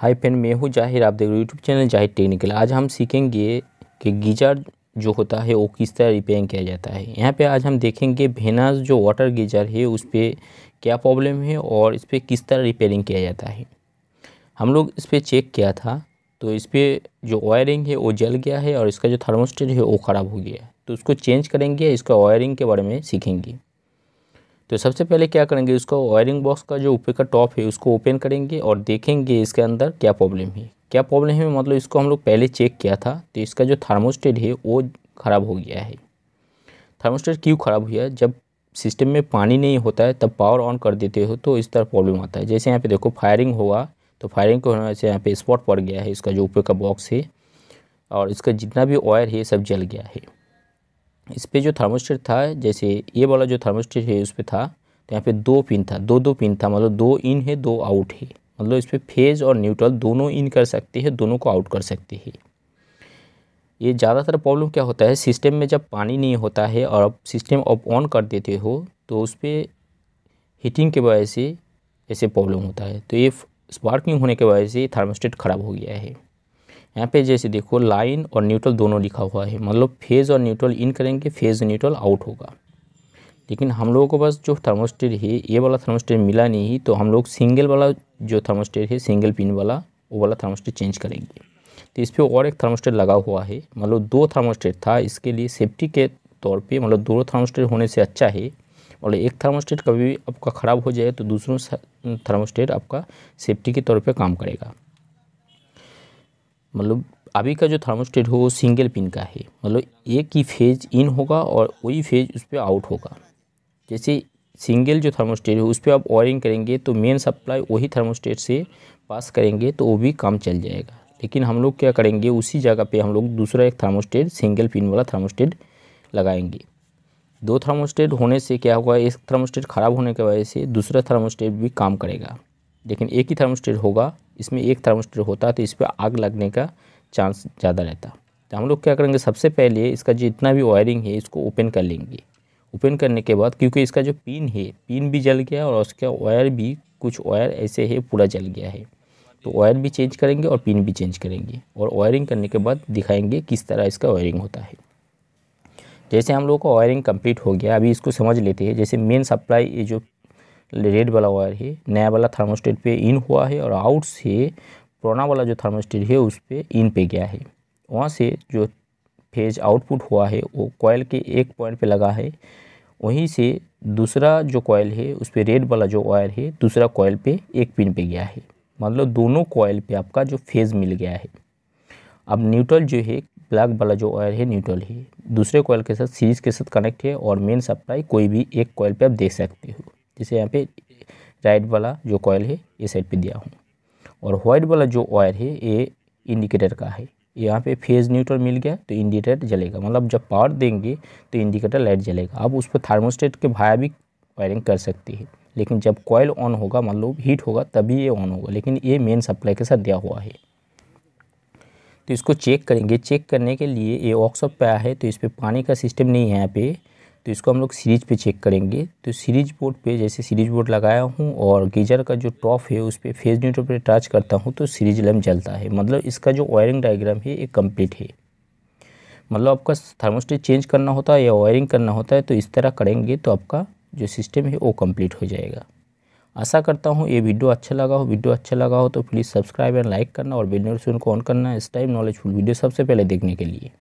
high friend मैं हूँ जाहिर आप देख रहे हो यूट्यूब चैनल जाहिर टेक्निकल आज हम सीखेंगे कि गीजर जो होता है वो किस तरह रिपेयरिंग किया जाता है यहाँ पे आज हम देखेंगे भेनास जो वाटर गीजर है उस पर क्या प्रॉब्लम है और इस पर किस तरह रिपेयरिंग किया जाता है हम लोग इस पर चेक किया था तो इस पर जो वायरिंग है वो जल गया है और इसका जो थर्मोस्टेट है वो ख़राब हो गया है तो उसको चेंज करेंगे इसका वायरिंग के बारे में सीखेंगे तो सबसे पहले क्या करेंगे इसको वायरिंग बॉक्स का जो ऊपर का टॉप है उसको ओपन करेंगे और देखेंगे इसके अंदर क्या प्रॉब्लम है क्या प्रॉब्लम है मतलब इसको हम लोग पहले चेक किया था तो इसका जो थर्मोस्टेट है वो ख़राब हो गया है थर्मोस्टेट क्यों ख़राब हुआ जब सिस्टम में पानी नहीं होता है तब पावर ऑन कर देते हो तो इस तरह प्रॉब्लम आता है जैसे यहाँ पे देखो फायरिंग हुआ तो फायरिंग के होने से यहाँ पे स्पॉट पड़ गया है इसका जो ऊपर का बॉक्स है और इसका जितना भी वायर है सब जल गया है इस पर जो थर्मोस्टेट था जैसे ये वाला जो थर्मोस्टेट है उस पर था तो यहाँ पे दो पिन था दो दो पिन था मतलब दो इन है दो आउट है मतलब इस पर फेज और न्यूट्रल दोनों इन कर सकते हैं दोनों को आउट कर सकते हैं ये ज़्यादातर प्रॉब्लम क्या होता है सिस्टम में जब पानी नहीं होता है और अब सिस्टम आप ऑन कर देते हो तो उस पर हीटिंग के वजह से ऐसे प्रॉब्लम होता है तो ये स्पार्किंग होने के वजह से थर्मोस्टेट ख़राब हो गया है यहाँ पे जैसे देखो लाइन और न्यूट्रल दोनों लिखा हुआ है मतलब फेज़ और न्यूट्रल इन करेंगे फेज़ न्यूट्रल आउट होगा लेकिन हम लोगों के पास जो थर्मोस्टेट है ये वाला थर्मोस्टेट मिला नहीं तो हम लोग सिंगल वाला जो थर्मोस्टेट है सिंगल पिन वाला वो वाला थर्मोस्टेट चेंज करेंगे तो इस पर और एक थर्मोस्टेट लगा हुआ है मतलब दो थर्मोस्टेट था इसके लिए सेफ्टी के तौर पर मतलब दो थर्मोस्टेट होने से अच्छा है और एक थर्मोस्टेट कभी भी आपका ख़राब हो जाए तो दूसरों थर्मोस्टेट आपका सेफ्टी के तौर पे काम करेगा मतलब अभी का जो थर्मोस्टेट हो वो सिंगल पिन का है मतलब एक ही फेज इन होगा और वही फेज उस पर आउट होगा जैसे सिंगल जो थर्मोस्टेट है उस पर आप वायरिंग करेंगे तो मेन सप्लाई वही थर्मोस्टेट से पास करेंगे तो वो भी काम चल जाएगा लेकिन हम लोग क्या करेंगे उसी जगह पे हम लोग दूसरा एक थर्मोस्टेट सिंगल पिन वाला थर्मोस्टेट लगाएंगे दो थर्मोस्टेट होने से क्या होगा एक थर्मोस्टेट ख़राब होने की वजह से दूसरा थर्मोस्टेट भी काम करेगा लेकिन एक ही थर्मोस्टेट होगा इसमें एक थर्मोस्टेट होता है तो इस पर आग लगने का चांस ज़्यादा रहता तो हम लोग क्या करेंगे सबसे पहले इसका जितना भी वायरिंग है इसको ओपन कर लेंगे ओपन करने के बाद क्योंकि इसका जो पिन है पिन भी जल गया और उसका वायर भी कुछ वायर ऐसे है पूरा जल गया है तो वायर भी चेंज करेंगे और पिन भी चेंज करेंगे और वायरिंग करने के बाद दिखाएंगे किस तरह इसका वायरिंग होता है जैसे हम लोगों का वायरिंग कंप्लीट हो गया अभी इसको समझ लेते हैं जैसे मेन सप्लाई ये जो रेड वाला वायर है नया वाला थर्मोस्टेट पे इन हुआ है और आउट से पुराना वाला जो थर्मोस्टेट है उस पर इन पे गया है वहाँ से जो फेज आउटपुट हुआ है वो कॉयल के एक पॉइंट पे लगा है वहीं से दूसरा जो कॉयल है उस पर रेड वाला जो वायर है दूसरा कॉयल पे एक पिन पे गया है मतलब दोनों कॉयल पे आपका जो फेज़ मिल गया है अब न्यूट्रल जो है ब्लैक वाला जो वायर है न्यूट्रल है दूसरे कॉयल के साथ सीरीज के साथ कनेक्ट है और मेन सप्लाई कोई भी एक कॉयल पे आप देख सकते हो जैसे यहाँ पे राइट वाला जो कॉयल है ये साइड पे दिया हूँ और वाइट वाला जो वायर है ये इंडिकेटर का है यहाँ पे फेज न्यूट्रल मिल गया तो इंडिकेटर जलेगा मतलब जब पावर देंगे तो इंडिकेटर लाइट जलेगा आप उस पर थार्मोस्टेट के भाया भी वायरिंग कर सकते हैं लेकिन जब कॉयल ऑन होगा मतलब हीट होगा तभी ये ऑन होगा लेकिन ये मेन सप्लाई के साथ दिया हुआ है तो इसको चेक करेंगे चेक करने के लिए ये वर्कशॉप पे आया है तो इस पर पानी का सिस्टम नहीं है यहाँ पे तो इसको हम लोग सीरीज पे चेक करेंगे तो सीरीज बोर्ड पे जैसे सीरीज बोर्ड लगाया हूँ और गीजर का जो टॉप है उस पर फेज न्यूट्रल पर टच करता हूँ तो सीरीज लैम्प जलता है मतलब इसका जो वायरिंग डायग्राम है ये कम्प्लीट है मतलब आपका थर्मोस्टेट चेंज करना होता है या वायरिंग करना होता है तो इस तरह करेंगे तो आपका जो सिस्टम है वो कम्प्लीट हो जाएगा आशा करता हूँ ये वीडियो अच्छा लगा हो वीडियो अच्छा लगा हो तो प्लीज़ सब्सक्राइब एंड लाइक करना और बेल से को ऑन करना इस टाइम नॉलेजफुल वीडियो सबसे पहले देखने के लिए